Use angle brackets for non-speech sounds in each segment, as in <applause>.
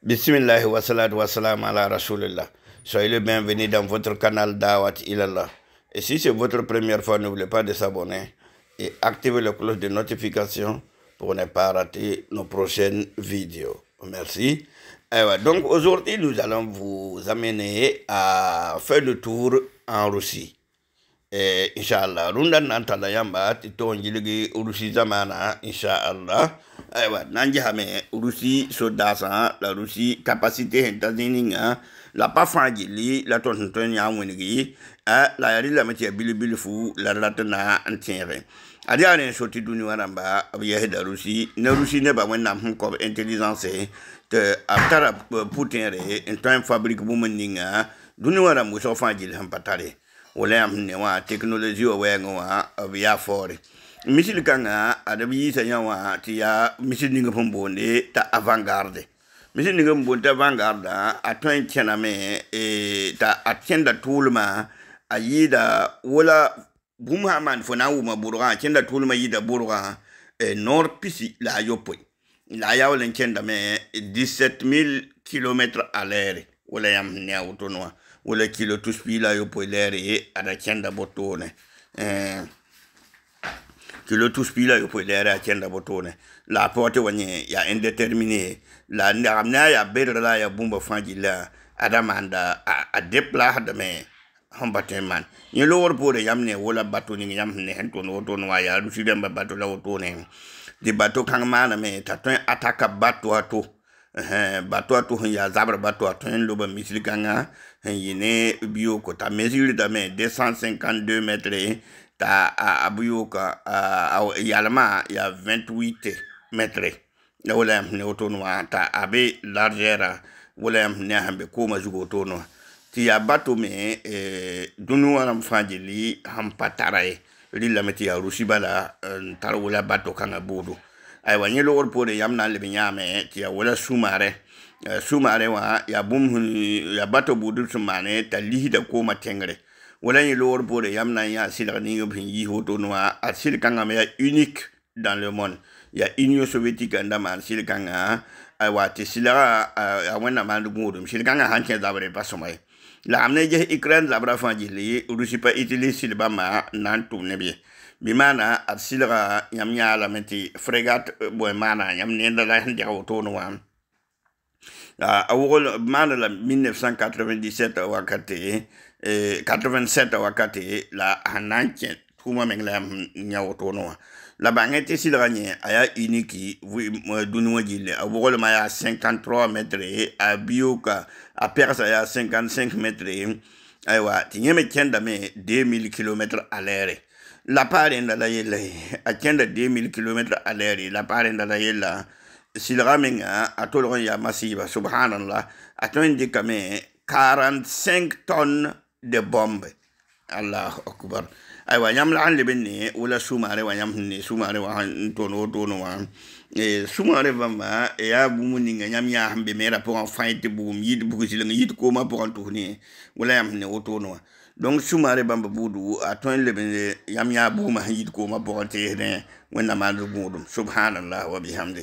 Bismillah wa salat wa salam ala Rasulullah. Soyez le bienvenu dans votre canal Dawat Ilallah. Et si c'est votre première fois, n'oubliez pas de s'abonner et activer la cloche de notification pour ne pas rater nos prochaines vidéos. Merci. Eh donc aujourd'hui, nous allons vous amener à faire le tour en Russie. Et Inch'Allah, faire le tour en Russie Inch'Allah. aywa nanja me rusi so dasa la rusi capacité entertaining ha la pa fangi li la ton ton ah. ya wen gi a la yari la metia bili bili fu la la tena entiere adia ne so ti duni wana ba ya he da rusi ne rusi ne ba wen nam ko intelligence te after eh, putin re en train fabrique bu men ninga ah. duni wana mo so fangi le hampatare wala am ne wa technologie o wa ngwa ya fori misil kanga ada bi sa nyawa ti ya misil ninga pombonde ta avant-garde misil ninga pombonde ta avant-garde a ton tiana me e ta atenda tulma ayida wala bum man fo na wuma burga atenda tulma yida burga e nord pisi la yopoy la yawla kenda me 17000 km à l'heure wala yam ne autonwa wala kilo tuspila yopoy l'heure ada kenda botone eh le tout spila yo poy lera kenda botone la porte y a indéterminé la il ya a ya bumba là adamanda a, a de hadame hambate man ni lor pore yamne wala bateau ni yam ne henton woton wa ya y a des la wotone di bateaux kang mana il y bateau des ato eh y ato ya zabra il ato en des misli kanga yine bio ko ta mesure y 252 mètres ta a, a buyo a, a ya 28 metre na wala yam ne woto nwa ta abe largera wala yam ne hambe ko ma jugo to ti ya bato me e dunu wala mfajili hampatara e lilla meti ya rushi bala e, tar wala bato kana bodo aywa nyelo wor pore yam na le nyame ti ya wala sumare e, sumare wa ya bumhun ya bato budu sumane ta lihida ko ma tengre Voilà ni lor pour yamna ya silani pin yi hoto no a silkanga mais unique dans le monde ya union soviétique ndama silkanga aywa tɩ sɩlga a wẽnnaam sãn de gũudum sɩlgãngã sãn kẽ zabre pa la am ne ges ukraine l'a fãa gisle ye utilis sɩd bãmba na n tʋm neb ye bɩ maana d sɩlga de yãalame la fregat euh, ah, la la 1997 wakate 87 eh, wakati la hananche tuma mengla nyawo tono la bange te silra aya uniki duni wa jile abogol ma ya 53 metre a bioka a persa ya 55 metre aywa ti nyeme kenda me 2000 km à l'heure la pare nda la yela a kenda 2000 km à l'heure la pare nda la yela silra menga a tolron ya masiba subhanallah a ton dikame 45 tonnes de bombe allah akbar aywa yãmb la sãn sumare n ne wala sumaare wã yãmb sẽn ne sumaare wã n tõnd wotoone wã sumaare bãmba yaa bũmb ninga yãmb yãa sẽn be meera pʋgẽ fãy tɩ bugum yɩd bug zɩlng yɩd koomã pʋgẽ n tʋs ne wala yãmb sẽn ne wotoone wã donc sumaare bãmba buudu a tõe n leb yãmb yãa bugumã sẽn yɩd koomã pʋgẽ teesdẽ wẽnnaam ãdr gũudum subhanallah wa bihamdi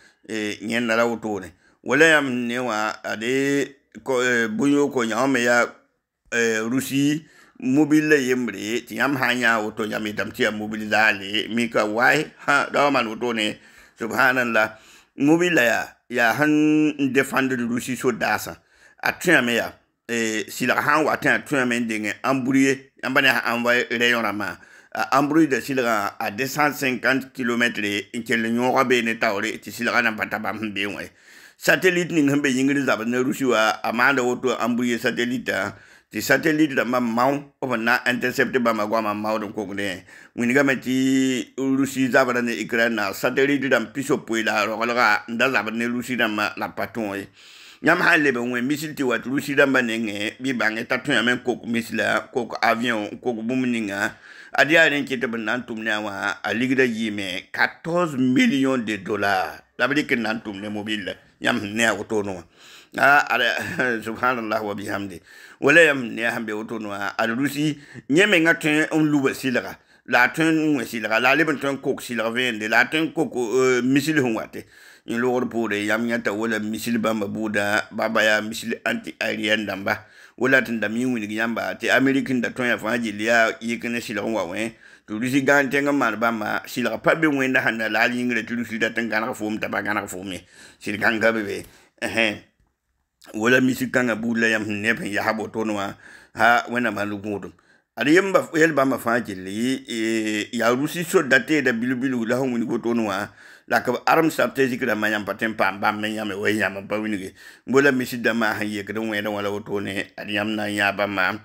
E, nyɛ nala wo tooni wala yam ne wa ade e, bunyo ko nyam ya e, rusi mobile yembre ti yam hanya woto yam dam ti mobile dale mi ka wai ha da man woto ne subhanallah mobile ya ya han defendre rusi so dasa atria me ya e sila han wa tan atria me dinge amburiye yamba ne ha anwa rayon ma ambroide silga a 250 km inkel nyoga be ne tawre ti silga na pata bam be ngwe satellite ni ngambe yingri zaba ne rushiwa amanda woto ambroide satellite ti satellite da mam mau oba na intercept ba ma gwa mam mau don ko ne ngini ga meti rushi zaba ne ikran na satellite da piso puila ro ga nda zaba ne rushi da ma la paton e yãmb sã n leb n wẽ misil tɩ wat rusi rãmbã nengẽ bɩ bãng y tar tõyame n kok misla kok avion n kok bũmb ninga a di ale nke tebe nan tumne awa a ligi da yi me 14 million de dollar la bi ke nan tumne mobil la yam ne a woto no a ale <laughs> subhanallah wa bihamdi wala yam ne a hambe woto no a ale rusi nye me nga ten un lube silaga la ten un silaga la le ben ten kok silaga vende la ten kok euh, misil hun wate yin lor pore yam nyata wala misil bamba buda babaya misil anti-aerian damba wolaten da mi wini yamba te Amerikan da to ya faji liya yi kana shila wa we to lisi gan tenga mar ba ma shila pa be wenda handa la li ngre tu lisi da tenga na fo mta ba gana fo me shila kan ga be eh eh wala mi shi kan abu la yam ne pe ya habo to wa ha wena ma lu gudu ari yamba yel ba ma faji li e, ya rusi so date da bilu bilu la ho wini go to wa La kev arm sa ptezi keda mayan paten pa mbam men yame wey yaman pa winige. Mbou la misil daman a ye keda mwen la wala wotone adyam nan yaman mbam man.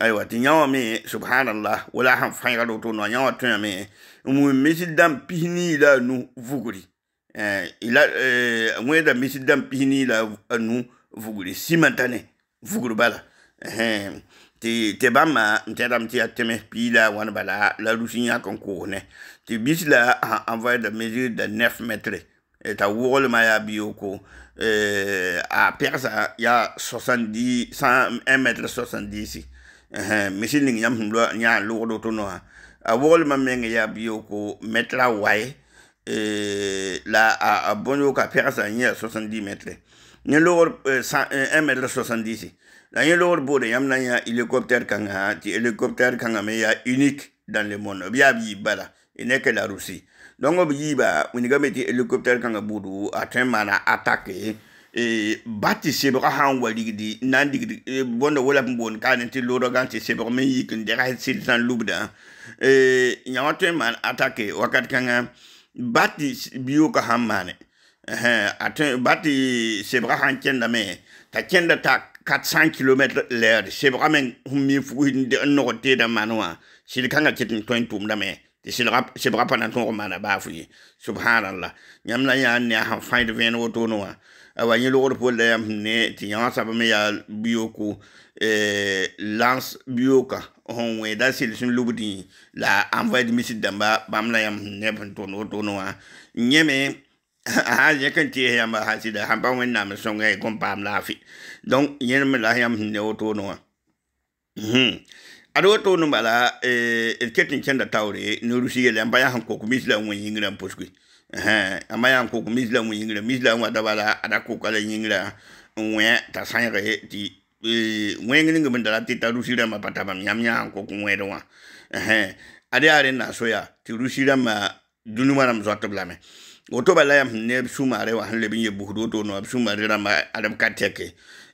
Ayo ati, nyan wame, subhan Allah, wala han fanyal wotono, nyan wate yame, mwen misil dam pihni la nou vuguri. E, eh, mwen eh, la misil dam pihni la eh, nou vuguri. Simantane, vuguri bala. E, te bama, mten dam ti ati mespi la wan bala, la lousi nyan konkoune. E, tɩ bis la a envoyer la mesure de 9 mètres Et t'a wʋglmã yaa biyooko a y a 70 1 mètre 70 misil ning yãmb sẽn yãa n lʋgd woto noã a wʋglmã meng yaa biyooko mɛtra wae la a bõn Persa, il y a 70 mètre yẽ logr 1 mètre 70 la yẽ logr boode yãmb na n yãa hélicoptɛr kãngã tɩ hélicoptɛr kãngã me yaa unique dans le monde b yaa b yib bala neke la Russie. Donc, bijiba, unigame hélicoptère kanga budu, atem mana attaque, e bati sebra han wali di nan dig bonda wala mbon kan ti loro gan ti sebra men yik ndera sil san lubda e nyawote man attaque wakat kanga bati biyo ka hamane eh atem bati sebra han kenda me ta kenda tak 400 km l'air sebra men hum mi fu ndé no te da manwa sil kanga kitin toin tum da me ti sɩbga pa na tõog maana baafo ye subhanallah yãmb la yaa ne a sãn fãyd vẽen wotoone wã wa yẽ logr pʋl la yãmb ne tɩ yãwã soab me yaa biyooko lans biyooka sẽn wẽeda sɩd sẽn lubd la envoyé de misid dãmba bãmb la yãmb neb sẽn tõnd wotoone wã yẽme ha yẽ kan tees yãmba ha sɩda sãn pa wẽnnaam n sõng kom paam laafɩ donc yẽdme la yãmb sẽn ne wotoone wã ado to no bala e eh, ketin chenda tawre no rusi ya lamba eh, ya han ko kumisla won yingra mposkwi eh eh amaya han ko kumisla won yingra misla won da bala ada ko kala yingra won ta sanre di e won ngin ngi bandala ti ta rusi ra ma pata ba nyam nyam ko ku ngwe dwa eh eh ade are na so ya ti rusi ra ma dunu maram zwat blame oto bala ya ne sumare wa han le bin ye buhdo to no sumare ra ma adam katteke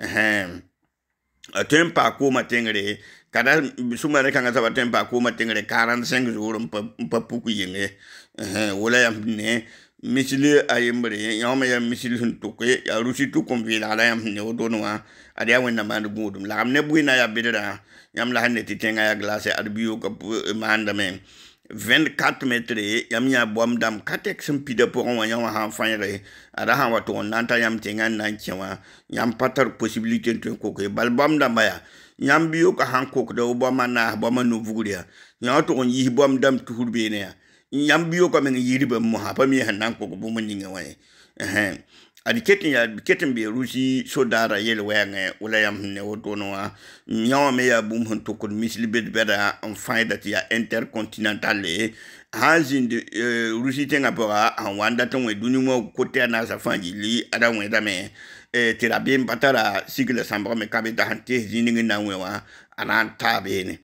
tem pa kuma tengre kada suma ne kanga saba tem pa kuma tengre 45 jours pa puku yenge wala yam ne misili ayembre yama ya misili hun tuke ya rusi tu kom vila la yam ne odono wa ade ya wenna mandu gudum la ne buina ya bidra yam la hanne titenga ya glace adbiyo ka eh, manda men 24 metre yam ya bom dam katek sum pida poron wa yam han fanre ada han wato nanta yam tingan nan kiwa yam patar possibilité to ko ko e bal bom dam baya yam biyo ka han ko do na bom no vugriya yam to on yi bom dam ne yam biyo ka men yiri be mo ha pa mi han nan ko wa eh ani keten ya keten be rusi so dara yel wenge wala yam ne wodono wa nyaw me ya bum hon tokon misli bet beda en fin dat ya intercontinental le hazin de eh, rusi tenga pora en wanda ton we dunu mo kote na sa fin di li ada wen da me e eh, tira bien patara sigle sambra me kabe da hante zininga na wa ana ta bene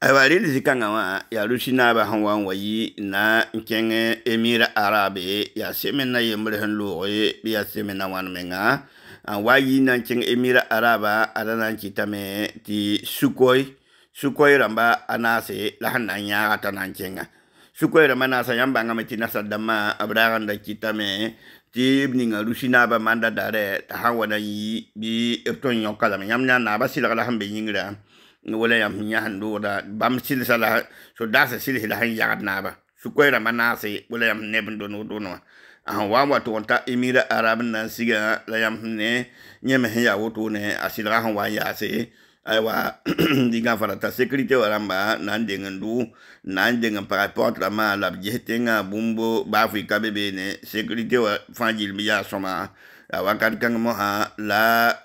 awalili zikanga wa ya lusi na ba hanwa wayi na nkenge emir arabe ya semen na yemre han lu oye bi ya semen na wan menga wayi na nkeng emir araba adana kitame ti sukoi sukoi ramba anase la hanna nya ata na nkenga sukoi ramba na sa yamba ngame ti na sadama abraga nda kitame ti ibni nga lusi na ba manda dare ta hanwa na yi bi epton yon kalame yamna na basila kala hanbe nyingra wala yam nyahan dora bam sil sala so dasa sil hila han yagat naba su koyra manase nah, ah, wala yam nebn do no do no an wa wa to ta emira arab nan siga la yam ne nyem he ya woto ne asila han wa ya se aywa diga ta sécurité wala mba nan dengen du nan dengen par rapport la ma la bumbo bafu kabebe ne sécurité wa fanjil mi ya soma awakat ah, kan kang moha la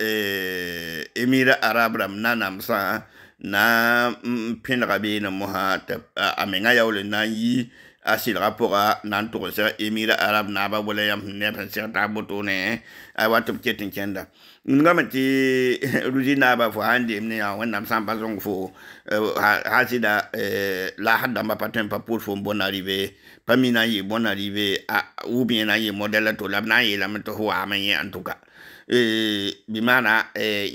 emira eh, arab ram nanam sa na pẽnega beene mosã tɩ a menga yaoole na yi a sɩlga rapora na n emira arab na ba yãmb ya neb sẽn seg tag botone aywa tɩ b ket n kẽnda ningame tɩ <laughs> ruzi naaba fo sãn deem ne yaa wẽnnaam sã n pa sõng fo la hada dãmba pa pa pʋʋd fo n bõn pa mi na n yɩ bõn arrive ou bien na yi modela to la b na n yeelame tɩ f waame yẽ en tout cas bɩ la sẽn e,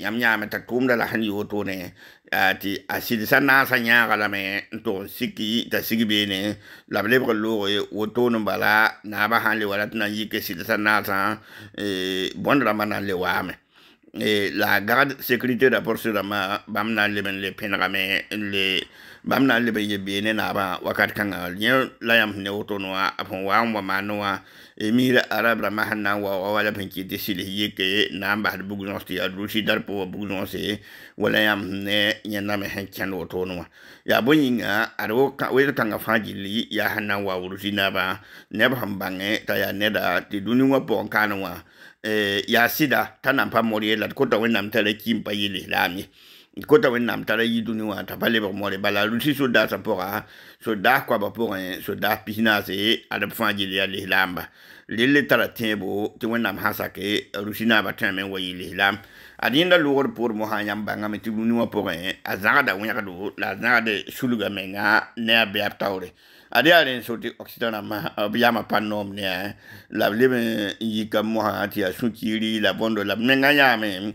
e, yootoone ati asidi sanna sanya me to siki ta siki bene lable ko lo e oto no bala na ba hanle wala tna yike sidi sanna sa e bon ramana le wame e la garde sécurité d'apport sur ma bamna le ben le penrame le bam na le ye be ne na ba wa kat kan a ye la yam ne oto no a a pon wa wa ma no a e mi re ara bra ma han na wa wa wa la pen ki de si le ye ke na ba de bu gno sti a ru si dar po bu gno se wa la yam ne ye na me han chan oto no ya bo yin a a ro ka we ta nga fa ji li ya han na wa ru si na ba ne ba ham bang e ta ya ne da ti du ni wa po kan wa e ya si da ta na pa mo ri e, la ko ta we na m ta le ki m pa yi le la mi kota wen nam tara yidu ni wata pale ba more bala lu si soda sa pora soda kwa ba pora soda pisina se ada fanji le le lamba le le tara tembo ti wen nam hasa ke rusina ba teme wa yi le lam adinda lu wor por mo hanya banga me ti ni wa pora azanga da wen do la zanga de suluga menga ne abe aptaure ade are so ti oxidana ma uh, biama panom ne eh. la lebe yika mo ha ti asukiri la bondo la menga ya me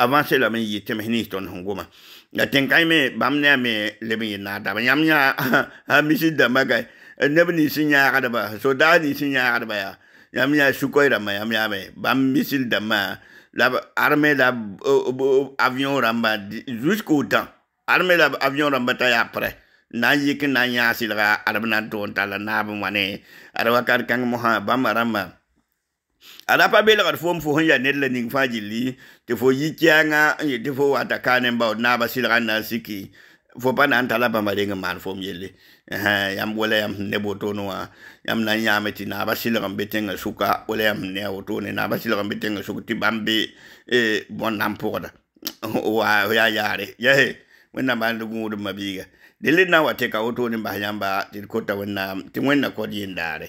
avancer men yitte me hnisto non goma ya ten kai me bamne me le me na da yam nya <laughs> ha mi si da maga eh, ne ni ya ga da ba so da ni sin ya ga da ba ya yam ya su koi ma yam ya me bam mi sil da ma la arme la avion ramba jusqu'au temps arme la avion ramba ta ya après na yik na nya silga arabna don tala na bu mane arwa kar kang moha bam ramba ada pa bela kat fom fo ya net learning fa jili te fo yi kyanga ye eh, te fo wata kanem ba na ba silga na siki fo pa nan tala ba ma madenga man fom yele eh yam wala yam ne boto no wa yam nan nya meti na ba silga betenga suka wala yam ne oto ne na ba silga betenga suka ti bambe e bon nam poda <laughs> wa ya yare ye he na ba ndu ngudu mabiga dilina wateka oto ne ba yamba ti kota wena ti wena kodi ndare